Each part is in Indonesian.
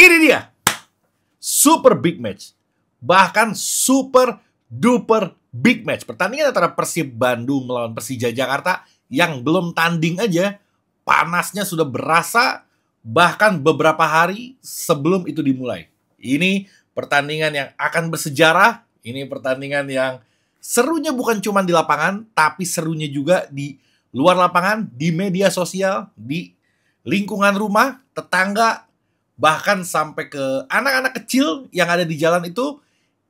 Ini dia. Super big match. Bahkan super duper big match. Pertandingan antara Persib Bandung melawan Persija Jakarta yang belum tanding aja, panasnya sudah berasa bahkan beberapa hari sebelum itu dimulai. Ini pertandingan yang akan bersejarah, ini pertandingan yang serunya bukan cuma di lapangan, tapi serunya juga di luar lapangan, di media sosial, di lingkungan rumah, tetangga, bahkan sampai ke anak-anak kecil yang ada di jalan itu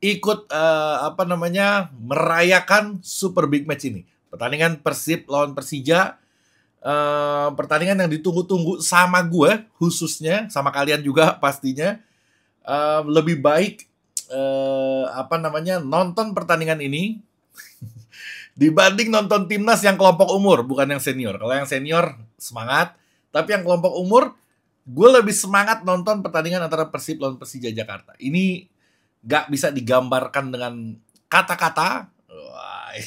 ikut uh, apa namanya merayakan Super Big Match ini. Pertandingan Persib lawan Persija uh, pertandingan yang ditunggu-tunggu sama gue khususnya sama kalian juga pastinya uh, lebih baik uh, apa namanya nonton pertandingan ini dibanding nonton timnas yang kelompok umur bukan yang senior. Kalau yang senior semangat, tapi yang kelompok umur gue lebih semangat nonton pertandingan antara Persib lawan Persija Jakarta. Ini gak bisa digambarkan dengan kata-kata.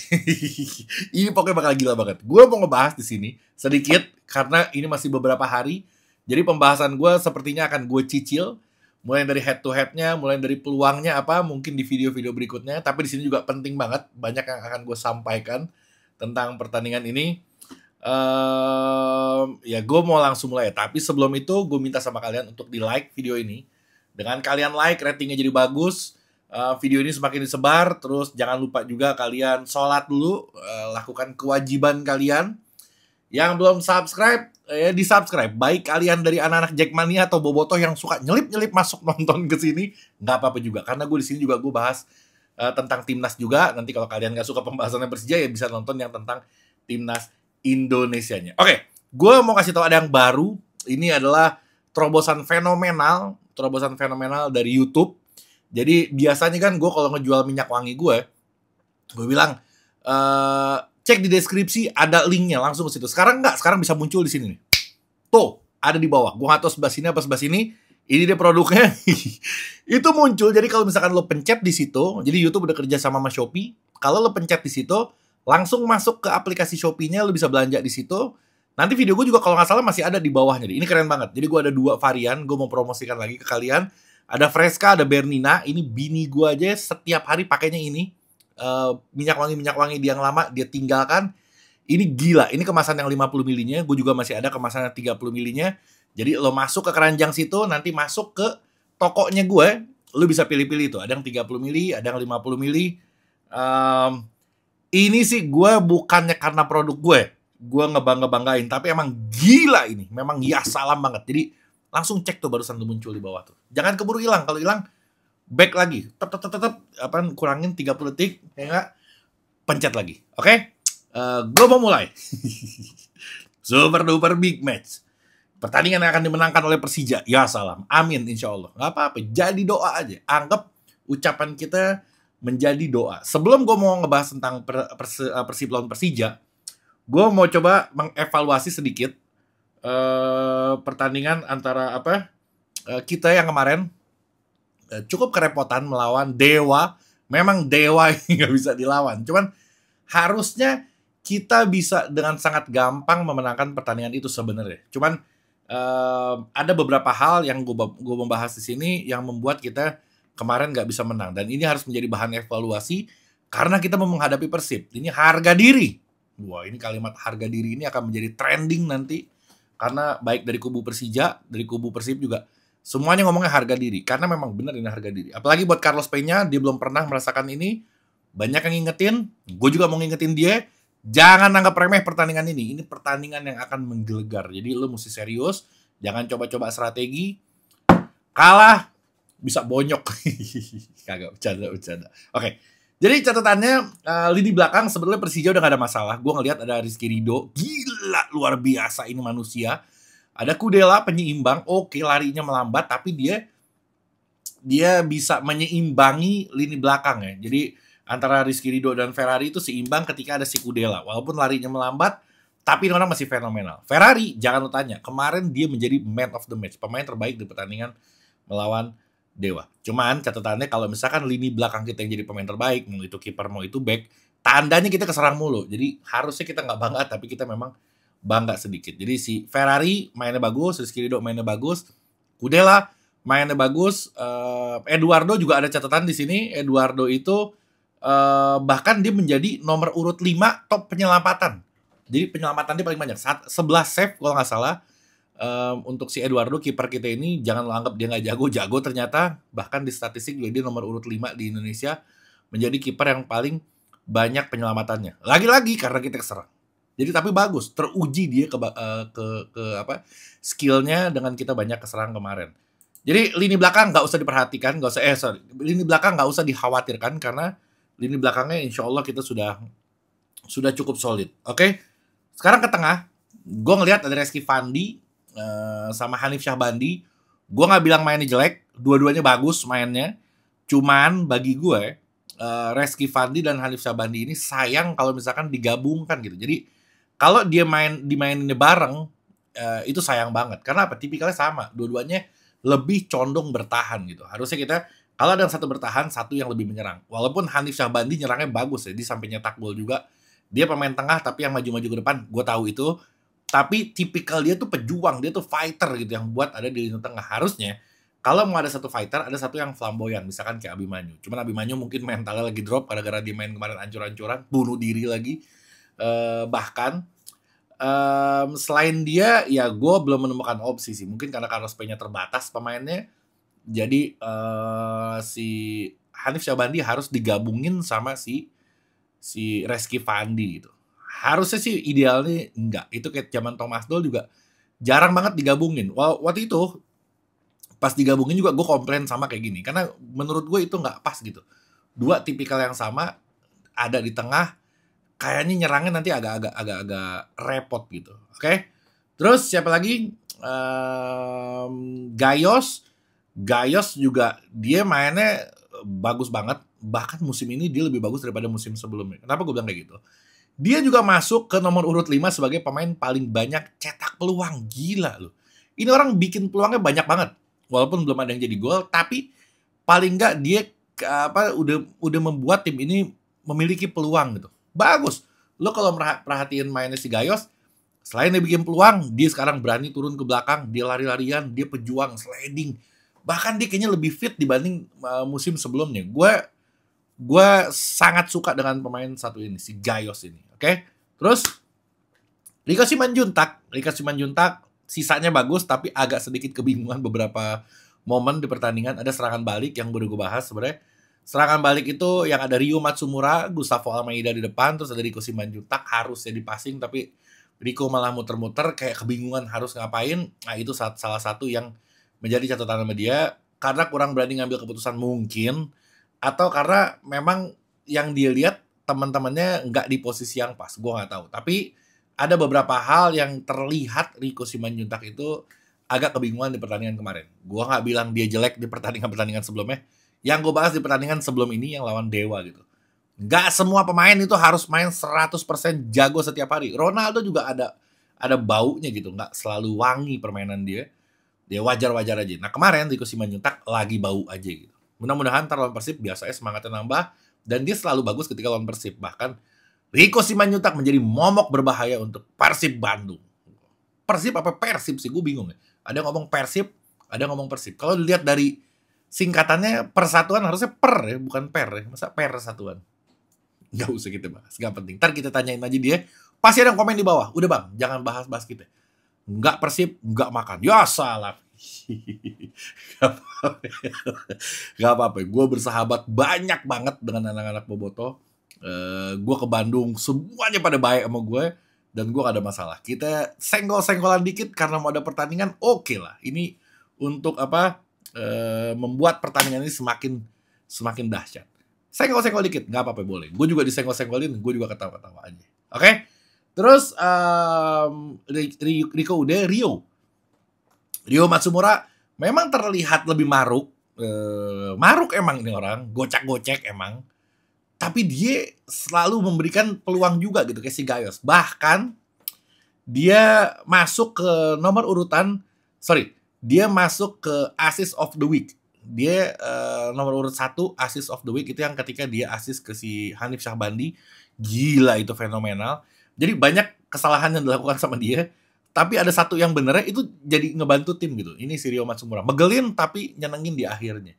ini pokoknya bakal gila banget. Gue mau ngebahas di sini sedikit karena ini masih beberapa hari. Jadi pembahasan gue sepertinya akan gue cicil mulai dari head to headnya, mulai dari peluangnya apa, mungkin di video-video berikutnya. Tapi di sini juga penting banget, banyak yang akan gue sampaikan tentang pertandingan ini um, ya gue mau langsung mulai. Tapi sebelum itu gue minta sama kalian untuk di like video ini. Dengan kalian like, ratingnya jadi bagus. Uh, video ini semakin disebar, terus jangan lupa juga kalian sholat dulu, uh, lakukan kewajiban kalian. Yang belum subscribe, eh, di subscribe. Baik kalian dari anak-anak Jackmania atau Bobotoh yang suka nyelip-nyelip masuk nonton ke sini, nggak apa-apa juga. Karena gue di sini juga gue bahas uh, tentang timnas juga. Nanti kalau kalian nggak suka pembahasannya Persija ya bisa nonton yang tentang timnas Indonesianya. Oke, okay, gue mau kasih tau ada yang baru. Ini adalah terobosan fenomenal, terobosan fenomenal dari YouTube. Jadi biasanya kan gue kalau ngejual minyak wangi gue, gue bilang e, cek di deskripsi ada linknya langsung ke situ. Sekarang nggak, sekarang bisa muncul di sini nih. Tuh, ada di bawah. Gue nggak sebelah sini apa sebelah sini. Ini dia produknya. itu muncul. Jadi kalau misalkan lo pencet di situ, jadi YouTube udah kerja sama sama Shopee. Kalau lo pencet di situ, langsung masuk ke aplikasi Shopee-nya, lu bisa belanja di situ. Nanti video gue juga kalau nggak salah masih ada di bawahnya. Ini keren banget. Jadi gue ada dua varian, gue mau promosikan lagi ke kalian. Ada Fresca, ada Bernina. Ini bini gue aja setiap hari pakainya ini. Uh, minyak wangi-minyak wangi dia yang lama, dia tinggalkan. Ini gila, ini kemasan yang 50 milinya. Gue juga masih ada kemasan yang 30 milinya. Jadi lo masuk ke keranjang situ, nanti masuk ke tokonya gue. Lo bisa pilih-pilih tuh. Ada yang 30 mili, ada yang 50 mili. Um, ini sih gue bukannya karena produk gue gue ngebangga-banggain tapi emang gila ini memang ya salam banget jadi langsung cek tuh barusan tuh muncul di bawah tuh jangan keburu hilang kalau hilang back lagi tep tep tep tep apa kurangin 30 detik ya enggak pencet lagi oke okay? uh, eh, gue mau mulai super duper big match pertandingan yang akan dimenangkan oleh Persija ya salam amin insya Allah nggak apa-apa jadi doa aja anggap ucapan kita menjadi doa. Sebelum gue mau ngebahas tentang eh, Persib lawan Persija, gue mau coba mengevaluasi sedikit uh, pertandingan antara apa uh, kita yang kemarin uh, cukup kerepotan melawan Dewa. Memang Dewa nggak bisa dilawan, cuman harusnya kita bisa dengan sangat gampang memenangkan pertandingan itu sebenarnya. Cuman uh, ada beberapa hal yang gue membahas di sini yang membuat kita kemarin nggak bisa menang dan ini harus menjadi bahan evaluasi karena kita mau menghadapi Persib. Ini harga diri. Wah, ini kalimat harga diri ini akan menjadi trending nanti karena baik dari kubu Persija, dari kubu Persib juga semuanya ngomongnya harga diri karena memang benar ini harga diri. Apalagi buat Carlos Peña, dia belum pernah merasakan ini. Banyak yang ngingetin, gue juga mau ngingetin dia, jangan anggap remeh pertandingan ini. Ini pertandingan yang akan menggelegar. Jadi lo mesti serius, jangan coba-coba strategi. Kalah bisa bonyok. Kagak bercanda bercanda. Oke. Okay. Jadi catatannya uh, lini belakang sebenarnya Persija udah gak ada masalah. Gue ngelihat ada Rizky Rido, gila luar biasa ini manusia. Ada Kudela penyeimbang, oke okay, larinya melambat tapi dia dia bisa menyeimbangi lini belakang ya. Jadi antara Rizky Rido dan Ferrari itu seimbang ketika ada si Kudela. Walaupun larinya melambat, tapi orang masih fenomenal. Ferrari, jangan lo tanya, kemarin dia menjadi man of the match, pemain terbaik di pertandingan melawan Dewa. Cuman catatannya kalau misalkan lini belakang kita yang jadi pemain terbaik, mau itu kiper mau itu back, tandanya kita keserang mulu. Jadi harusnya kita nggak bangga, tapi kita memang bangga sedikit. Jadi si Ferrari mainnya bagus, Rizky Ridho mainnya bagus, Kudela mainnya bagus, uh, Eduardo juga ada catatan di sini. Eduardo itu uh, bahkan dia menjadi nomor urut 5 top penyelamatan. Jadi penyelamatan dia paling banyak, sebelas save kalau nggak salah um, untuk si Eduardo kiper kita ini jangan anggap dia nggak jago jago ternyata bahkan di statistik juga dia nomor urut 5 di Indonesia menjadi kiper yang paling banyak penyelamatannya lagi-lagi karena kita keserang jadi tapi bagus teruji dia ke uh, eh, ke, ke apa skillnya dengan kita banyak keserang kemarin jadi lini belakang nggak usah diperhatikan nggak usah eh sorry lini belakang nggak usah dikhawatirkan karena lini belakangnya insya Allah kita sudah sudah cukup solid oke okay? sekarang ke tengah gue ngelihat ada Reski Fandi Eh, sama Hanif Syahbandi. Gue gak bilang mainnya jelek, dua-duanya bagus mainnya. Cuman bagi gue uh, Reski Fandi dan Hanif Syahbandi ini sayang kalau misalkan digabungkan gitu. Jadi kalau dia main dimaininnya bareng uh, itu sayang banget. Karena apa? Tipikalnya sama, dua-duanya lebih condong bertahan gitu. Harusnya kita kalau ada yang satu bertahan, satu yang lebih menyerang. Walaupun Hanif Syahbandi nyerangnya bagus ya, dia sampai nyetak juga. Dia pemain tengah tapi yang maju-maju ke depan, gue tahu itu tapi tipikal dia tuh pejuang, dia tuh fighter gitu yang buat ada di lini tengah harusnya. Kalau mau ada satu fighter, ada satu yang flamboyan, misalkan kayak Abimanyu. Cuman Abimanyu mungkin mentalnya lagi drop gara-gara dia main kemarin ancur-ancuran, bunuh diri lagi. Uh, bahkan um, selain dia, ya gue belum menemukan opsi sih. Mungkin karena Carlos Pena terbatas pemainnya, jadi uh, si Hanif Syabandi harus digabungin sama si si Reski Fandi gitu harusnya sih idealnya enggak. Itu kayak zaman Thomas Doll juga jarang banget digabungin. waktu itu pas digabungin juga gue komplain sama kayak gini. Karena menurut gue itu enggak pas gitu. Dua tipikal yang sama ada di tengah. Kayaknya nyerangnya nanti agak-agak agak-agak repot gitu. Oke. Okay? Terus siapa lagi? Um, Gayos. Gayos juga dia mainnya bagus banget. Bahkan musim ini dia lebih bagus daripada musim sebelumnya. Kenapa gue bilang kayak gitu? Dia juga masuk ke nomor urut 5 sebagai pemain paling banyak cetak peluang. Gila loh. Ini orang bikin peluangnya banyak banget. Walaupun belum ada yang jadi gol, tapi paling nggak dia apa udah udah membuat tim ini memiliki peluang gitu. Bagus. Lo kalau perhatiin mainnya si Gayos, selain dia bikin peluang, dia sekarang berani turun ke belakang, dia lari-larian, dia pejuang, sliding. Bahkan dia kayaknya lebih fit dibanding eh, musim sebelumnya. Gue gue sangat suka dengan pemain satu ini si Gayos ini oke okay? terus Rika Simanjuntak Rika Simanjuntak sisanya bagus tapi agak sedikit kebingungan beberapa momen di pertandingan ada serangan balik yang baru gue bahas sebenarnya serangan balik itu yang ada Rio Matsumura, Gustavo Almeida di depan, terus ada Riko Simanjuntak harus jadi ya passing tapi Rico malah muter-muter kayak kebingungan harus ngapain. Nah, itu salah satu yang menjadi catatan media karena kurang berani ngambil keputusan mungkin atau karena memang yang dilihat teman-temannya nggak di posisi yang pas gue nggak tahu tapi ada beberapa hal yang terlihat Rico Simanjuntak itu agak kebingungan di pertandingan kemarin gue nggak bilang dia jelek di pertandingan pertandingan sebelumnya yang gue bahas di pertandingan sebelum ini yang lawan Dewa gitu nggak semua pemain itu harus main 100% jago setiap hari Ronaldo juga ada ada baunya gitu nggak selalu wangi permainan dia dia wajar-wajar aja nah kemarin Rico Simanjuntak lagi bau aja gitu Mudah-mudahan ntar lawan Persib biasanya semangatnya nambah dan dia selalu bagus ketika lawan Persib. Bahkan Riko simanjuntak menjadi momok berbahaya untuk Persib Bandung. Persib apa Persib sih? Gue bingung ya. Ada yang ngomong Persib, ada yang ngomong Persib. Kalau dilihat dari singkatannya persatuan harusnya per ya, bukan per ya. Masa per satuan? Gak usah kita bahas, gak penting. Ntar kita tanyain aja dia. Pasti ada yang komen di bawah. Udah bang, jangan bahas-bahas kita. Nggak Persib, nggak makan. Ya salah. Gak apa-apa, gue bersahabat banyak banget dengan anak-anak Boboto. Uh, eh, gue ke Bandung, semuanya pada baik sama gue dan gue gak ada masalah. Kita senggol-senggolan dikit karena mau ada pertandingan, oke okay lah. Ini untuk apa? Uh, membuat pertandingan ini semakin semakin dahsyat. Senggol-senggol dikit, gak apa-apa boleh. Gue juga disenggol-senggolin, gue juga ketawa-ketawa aja. Oke? Okay? Terus um, Rico udah Rio Rio Matsumura memang terlihat lebih maruk. E, maruk emang ini orang, gocak-gocek emang. Tapi dia selalu memberikan peluang juga gitu ke si Gayos. Bahkan dia masuk ke nomor urutan, sorry, dia masuk ke assist of the week. Dia eh, nomor urut satu assist of the week itu yang ketika dia assist ke si Hanif Syahbandi. Gila itu fenomenal. Jadi banyak kesalahan yang dilakukan sama dia tapi ada satu yang benernya itu jadi ngebantu tim gitu. Ini si Rio Matsumura. Megelin tapi nyenengin di akhirnya.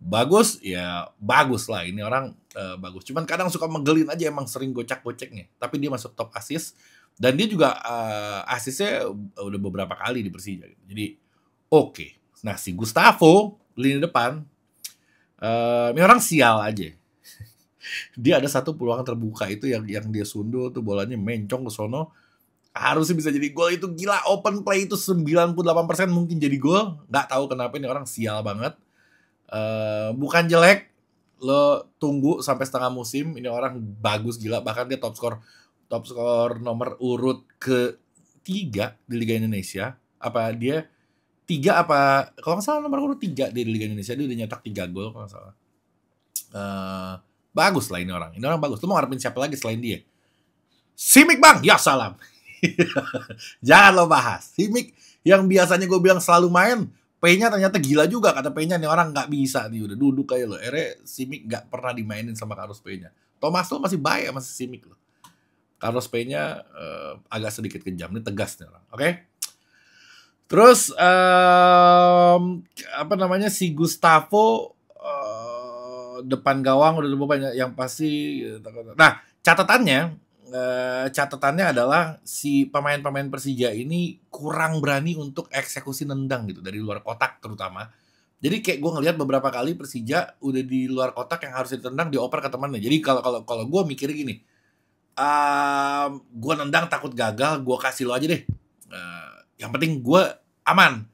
Bagus ya bagus lah ini orang uh, bagus. Cuman kadang suka megelin aja emang sering gocak-goceknya. Tapi dia masuk top assist dan dia juga uh, eh, asisnya eh, udah beberapa kali di Persija. Gitu. Jadi oke. Okay. Nah si Gustavo lini depan uh, ini orang sial aja. dia ada satu peluang terbuka itu yang yang dia sundul tuh bolanya mencong ke sono harusnya bisa jadi gol itu gila open play itu 98% mungkin jadi gol nggak tahu kenapa ini orang sial banget uh, bukan jelek lo tunggu sampai setengah musim ini orang bagus gila bahkan dia top skor top skor nomor urut ke tiga di Liga Indonesia apa dia tiga apa kalau nggak salah nomor urut tiga di Liga Indonesia dia udah nyetak tiga gol kalau nggak salah uh, bagus lah ini orang ini orang bagus lo mau ngarepin siapa lagi selain dia Simik bang ya salam Jangan lo bahas. Simic yang biasanya gue bilang selalu main, P-nya ternyata gila juga kata P-nya nih orang nggak bisa nih udah duduk aja lo. Ere Simic nggak pernah dimainin sama Carlos P-nya. Thomas lo masih baik masih Simic lo. Carlos P-nya uh, agak sedikit kejam nih tegas nih orang. Oke? Okay? Terus um, apa namanya si Gustavo uh, depan gawang udah lupa banyak yang pasti eh, nah catatannya uh, catatannya adalah si pemain-pemain Persija ini kurang berani untuk eksekusi nendang gitu dari luar kotak terutama. Jadi kayak gue ngelihat beberapa kali Persija udah di luar kotak yang harus ditendang dioper ke temannya. Jadi kalau kalau kalau gue mikir gini, uh, gue nendang takut gagal, gue kasih lo aja deh. Uh, yang penting gue aman.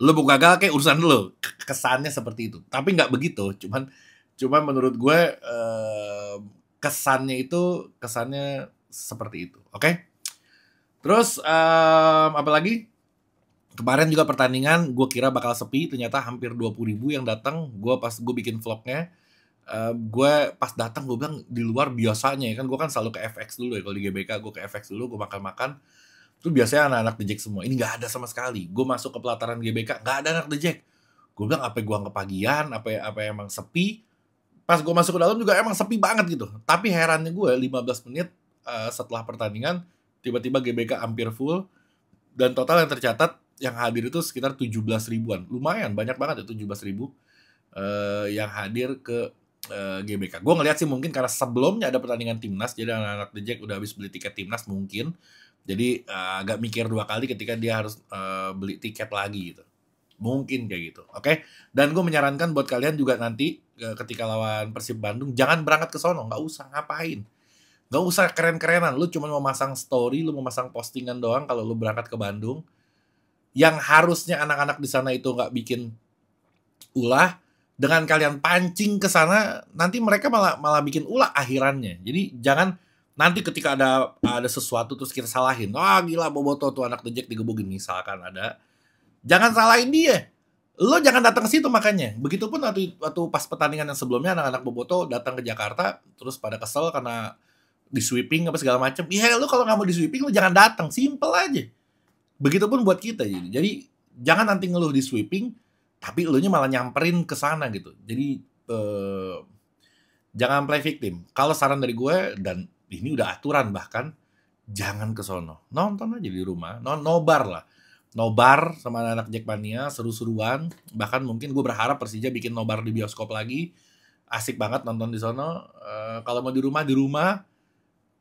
Lo mau gagal kayak urusan lo. Kesannya seperti itu. Tapi nggak begitu. Cuman cuman menurut gue uh, kesannya itu kesannya seperti itu. Oke. Okay? Terus um, apa lagi? Kemarin juga pertandingan gue kira bakal sepi, ternyata hampir puluh ribu yang datang. Gue pas gue bikin vlognya, uh, gue pas datang gue bilang di luar biasanya ya kan gue kan selalu ke FX dulu ya kalau di GBK gue ke FX dulu gue makan-makan. Itu biasanya anak-anak DJ semua. Ini nggak ada sama sekali. Gue masuk ke pelataran GBK nggak ada anak DJ. Gue bilang apa gue kepagian, apa apa emang sepi pas gue masuk ke dalam juga emang sepi banget gitu tapi herannya gue 15 menit uh, setelah pertandingan tiba-tiba GBK hampir full dan total yang tercatat yang hadir itu sekitar 17 ribuan lumayan banyak banget ya 17 ribu uh, yang hadir ke uh, eh, GBK gue ngeliat sih mungkin karena sebelumnya ada pertandingan timnas jadi anak-anak The Jack udah habis beli tiket timnas mungkin jadi uh, agak mikir dua kali ketika dia harus uh, beli tiket lagi gitu Mungkin kayak gitu. Oke. Okay? Dan gue menyarankan buat kalian juga nanti e, ketika lawan Persib Bandung jangan berangkat ke sono, nggak usah ngapain. Nggak usah keren-kerenan. Lu cuma mau masang story, lu mau masang postingan doang kalau lu berangkat ke Bandung. Yang harusnya anak-anak di sana itu nggak bikin ulah, dengan kalian pancing ke sana nanti mereka malah malah bikin ulah akhirannya jadi jangan nanti ketika ada ada sesuatu terus kita salahin wah gila boboto tuh anak dejek digebukin misalkan ada Jangan salahin dia. Lo jangan datang ke situ makanya. Begitupun waktu, waktu pas pertandingan yang sebelumnya anak-anak Boboto datang ke Jakarta terus pada kesel karena di sweeping apa segala macam. Iya, lo kalau nggak mau di sweeping lo jangan datang, simple aja. Begitupun buat kita jadi. Jadi jangan nanti ngeluh di sweeping tapi lo nya malah nyamperin ke sana gitu. Jadi eh, jangan play victim. Kalau saran dari gue dan ini udah aturan bahkan jangan ke sono. Nonton aja di rumah, no nobar lah nobar sama anak-anak Jackmania seru-seruan bahkan mungkin gue berharap Persija bikin nobar di bioskop lagi asik banget nonton di sono e, kalau mau di rumah di rumah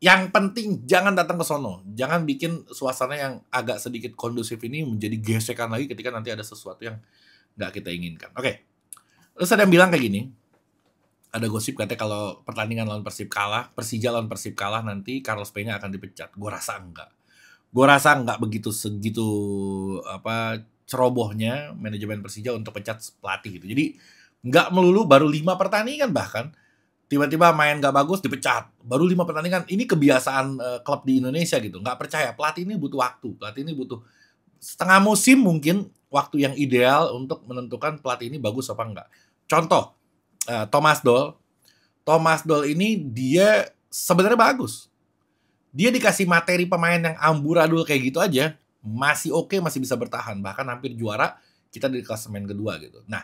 yang penting jangan datang ke sono jangan bikin suasana yang agak sedikit kondusif ini menjadi gesekan lagi ketika nanti ada sesuatu yang nggak kita inginkan oke okay. terus ada yang bilang kayak gini ada gosip katanya kalau pertandingan lawan Persib kalah, Persija lawan Persib kalah nanti Carlos Pena akan dipecat. Gue rasa enggak gue rasa nggak begitu segitu apa cerobohnya manajemen Persija untuk pecat pelatih gitu. Jadi nggak melulu baru lima pertandingan bahkan tiba-tiba main nggak bagus dipecat baru lima pertandingan ini kebiasaan uh, klub di Indonesia gitu nggak percaya pelatih ini butuh waktu pelatih ini butuh setengah musim mungkin waktu yang ideal untuk menentukan pelatih ini bagus apa enggak contoh uh, Thomas Doll Thomas Doll ini dia sebenarnya bagus dia dikasih materi pemain yang amburadul kayak gitu aja masih oke okay, masih bisa bertahan bahkan hampir juara kita di kelas klasemen kedua gitu nah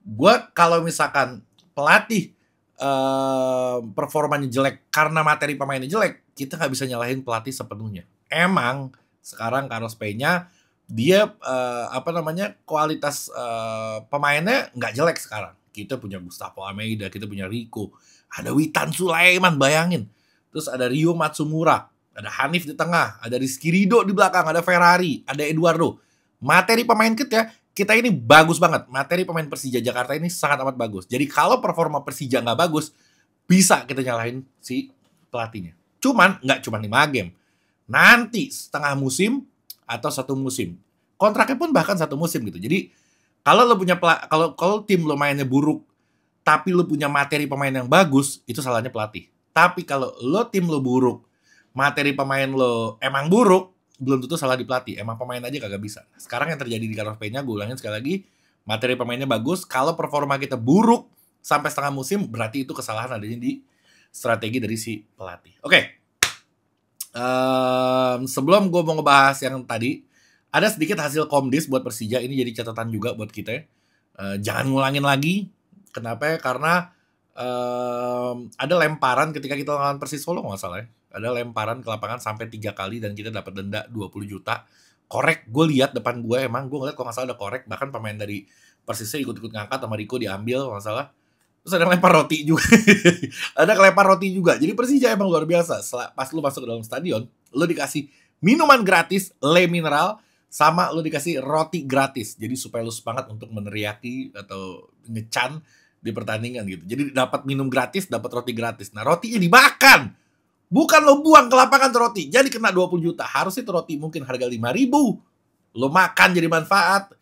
gue kalau misalkan pelatih uh, performanya jelek karena materi pemainnya jelek kita nggak bisa nyalahin pelatih sepenuhnya emang sekarang Carlos Peña dia uh, apa namanya kualitas uh, pemainnya nggak jelek sekarang kita punya Gustavo Almeida kita punya Rico ada Witan Sulaiman bayangin Terus ada Rio Matsumura, ada Hanif di tengah, ada Rizky Rido di belakang, ada Ferrari, ada Eduardo. Materi pemain kita ya, kita ini bagus banget. Materi pemain Persija Jakarta ini sangat amat bagus. Jadi kalau performa Persija nggak bagus, bisa kita nyalahin si pelatihnya. Cuman, nggak cuma 5 game. Nanti setengah musim atau satu musim. Kontraknya pun bahkan satu musim gitu. Jadi, kalau lo punya kalau kalau tim lo mainnya buruk, tapi lo punya materi pemain yang bagus, itu salahnya pelatih. Tapi kalau lo tim lo buruk, materi pemain lo emang buruk, belum tentu salah di pelatih. Emang pemain aja kagak bisa. Sekarang yang terjadi di Carlos Peña, gue ulangin sekali lagi, materi pemainnya bagus. Kalau performa kita buruk sampai setengah musim, berarti itu kesalahan adanya di strategi dari si pelatih. Oke. Okay. Um, sebelum gue mau ngebahas yang tadi, ada sedikit hasil komdis buat Persija. Ini jadi catatan juga buat kita. Uh, jangan ngulangin lagi. Kenapa? Ya? Karena um, ada lemparan ketika kita lawan Persis Solo nggak salah ya. Ada lemparan ke lapangan sampai tiga kali dan kita dapat denda 20 juta. Korek, gue lihat depan gue emang gue ngeliat kalau nggak salah ada korek. Bahkan pemain dari Persisnya ikut-ikut ngangkat sama Riko diambil nggak salah. Terus ada lempar roti juga. ada kelempar roti juga. Jadi Persija emang luar biasa. Setelah, pas lu masuk ke dalam stadion, lu dikasih minuman gratis, le mineral, sama lu dikasih roti gratis. Jadi supaya lu semangat untuk meneriaki atau ngecan di pertandingan gitu. Jadi dapat minum gratis, dapat roti gratis. Nah, rotinya dimakan. Bukan lo buang ke lapangan tuh roti. Jadi kena 20 juta. harusnya itu roti mungkin harga 5 ribu. Lo makan jadi manfaat.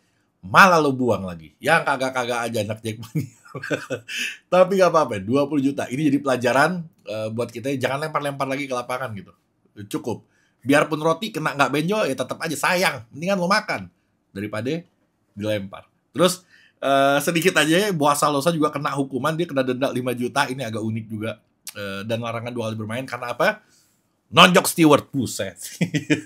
Malah lo buang lagi. Yang kagak-kagak aja anak Jackman. Tapi gak apa-apa, 20 juta. Ini jadi pelajaran uh, buat kita. Jangan lempar-lempar lagi ke lapangan gitu. Cukup. Biarpun roti kena nggak benjol, ya tetap aja sayang. Mendingan lo makan. Daripada dilempar. Terus Uh, sedikit aja ya, Boasa Losa juga kena hukuman dia kena denda 5 juta ini agak unik juga uh, dan larangan dua kali bermain karena apa nonjok Stewart buset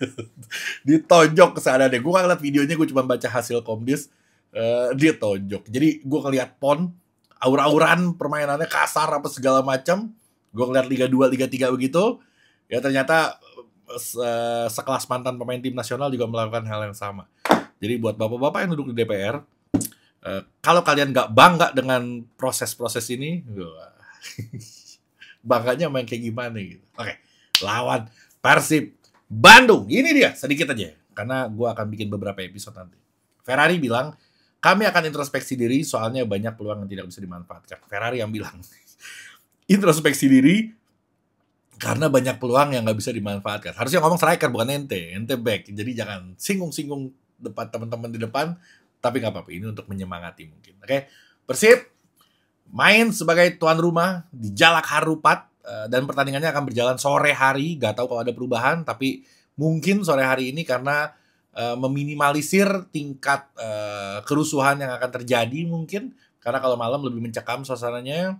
ditonjok deh, gue ngeliat videonya gue cuma baca hasil komdis uh, eh, dia tonjok jadi gue ngeliat pon aura auran permainannya kasar apa segala macam gue ngeliat Liga 2, Liga 3 begitu ya ternyata se sekelas mantan pemain tim nasional juga melakukan hal yang sama jadi buat bapak-bapak yang duduk di DPR Eh, kalau kalian nggak bangga dengan proses-proses ini, bangganya main kayak gimana gitu. Oke, okay. lawan Persib Bandung. Ini dia sedikit aja ya. karena gue akan bikin beberapa episode nanti. Ferrari bilang kami akan introspeksi diri soalnya banyak peluang yang tidak bisa dimanfaatkan. Ferrari yang bilang introspeksi diri karena banyak peluang yang nggak bisa dimanfaatkan. Harusnya ngomong striker bukan ente, ente back. Jadi jangan singgung-singgung depan teman-teman di depan tapi nggak apa-apa, ini untuk menyemangati mungkin. Oke, okay? Persib main sebagai tuan rumah di Jalak Harupat eh, dan pertandingannya akan berjalan sore hari. Gak tahu kalau ada perubahan, tapi mungkin sore hari ini karena uh, meminimalisir tingkat uh, kerusuhan yang akan terjadi mungkin. Karena kalau malam lebih mencekam suasananya.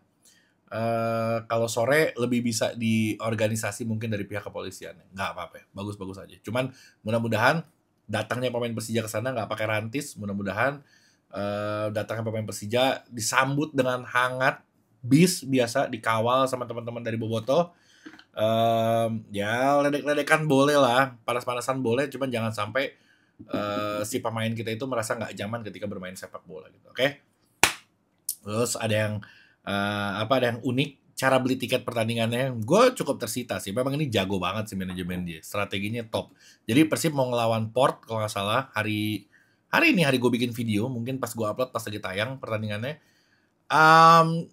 Uh, kalau sore lebih bisa diorganisasi mungkin dari pihak kepolisian. Nggak apa-apa, bagus-bagus aja. Cuman mudah-mudahan datangnya pemain Persija ke sana nggak pakai rantis mudah-mudahan uh, datangnya pemain Persija disambut dengan hangat bis biasa dikawal sama teman-teman dari Boboto um, ya ledek-ledekan boleh lah panas-panasan boleh cuman jangan sampai uh, si pemain kita itu merasa nggak zaman ketika bermain sepak bola gitu oke okay? terus ada yang uh, apa ada yang unik cara beli tiket pertandingannya gue cukup tersita sih memang ini jago banget sih manajemen dia strateginya top jadi Persib mau ngelawan Port kalau nggak salah hari hari ini hari gue bikin video mungkin pas gue upload pas lagi tayang pertandingannya um,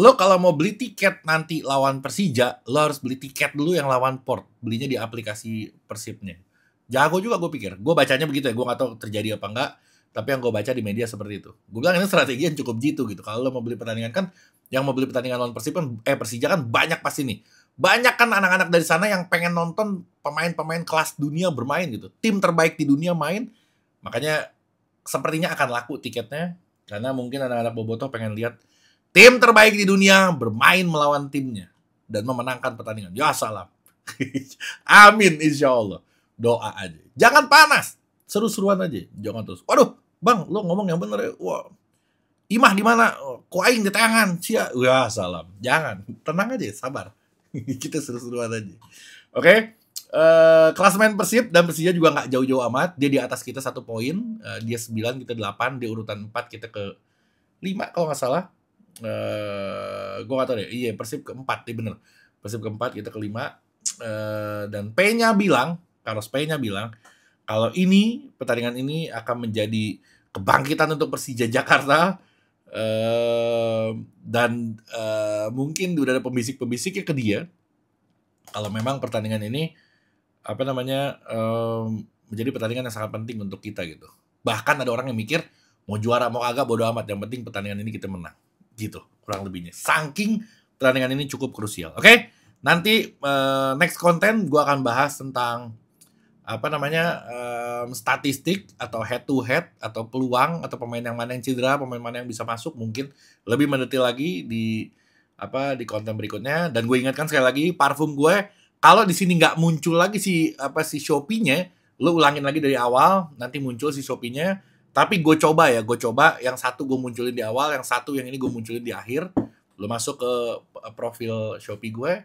lo kalau mau beli tiket nanti lawan Persija lo harus beli tiket dulu yang lawan Port belinya di aplikasi Persibnya jago juga gue pikir gue bacanya begitu ya gue nggak tahu terjadi apa enggak tapi yang gue baca di media seperti itu. Gue bilang ini strategi yang cukup jitu gitu. Kalau lo mau beli pertandingan kan, yang mau beli pertandingan lawan Persib kan, eh Persija kan banyak pasti nih. Banyak kan anak-anak dari sana yang pengen nonton pemain-pemain kelas dunia bermain gitu. Tim terbaik di dunia main. Makanya sepertinya akan laku tiketnya. Karena mungkin anak-anak Bobotoh pengen lihat tim terbaik di dunia bermain melawan timnya. Dan memenangkan pertandingan. Ya salam. Amin insya Allah. Doa aja. Jangan panas seru-seruan aja jangan terus waduh bang lo ngomong yang bener ya wah imah di mana oh, kok di tangan sia wah salam jangan tenang aja sabar kita seru-seruan aja oke okay? Uh, main Persib dan Persija juga nggak jauh-jauh amat. Dia di atas kita satu poin, uh, dia sembilan, kita delapan. dia urutan empat, kita ke lima, kalau nggak salah. Uh, eh, gue gak tau deh, iya Persib keempat, deh iya bener. Persib keempat, kita kelima. Uh, eh, dan P-nya bilang, Carlos P-nya bilang, kalau ini pertandingan ini akan menjadi kebangkitan untuk Persija Jakarta uh, dan uh, mungkin sudah ada pembisik-pembisiknya ke dia kalau memang pertandingan ini apa namanya um, menjadi pertandingan yang sangat penting untuk kita gitu bahkan ada orang yang mikir mau juara mau agak bodo amat yang penting pertandingan ini kita menang gitu kurang lebihnya saking pertandingan ini cukup krusial oke okay? nanti uh, next konten gua akan bahas tentang apa namanya um, statistik atau head to head atau peluang atau pemain yang mana yang cedera pemain mana yang bisa masuk mungkin lebih mendetail lagi di apa di konten berikutnya dan gue ingatkan sekali lagi parfum gue kalau di sini nggak muncul lagi si apa si Shopee-nya lo ulangin lagi dari awal nanti muncul si Shopee-nya tapi gue coba ya gue coba yang satu gue munculin di awal yang satu yang ini gue munculin di akhir lo masuk ke eh, profil Shopee gue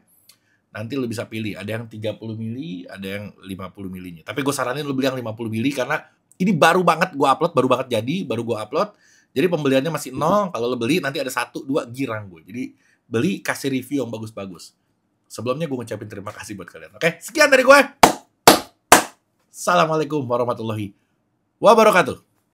nanti lu bisa pilih ada yang 30 mili ada yang 50 milinya tapi gue saranin lu beli yang 50 mili karena ini baru banget gue upload baru banget jadi baru gue upload jadi pembeliannya masih nol kalau lo beli nanti ada satu dua girang gue jadi beli kasih review yang bagus-bagus sebelumnya gue ngucapin terima kasih buat kalian oke sekian dari gue assalamualaikum warahmatullahi wabarakatuh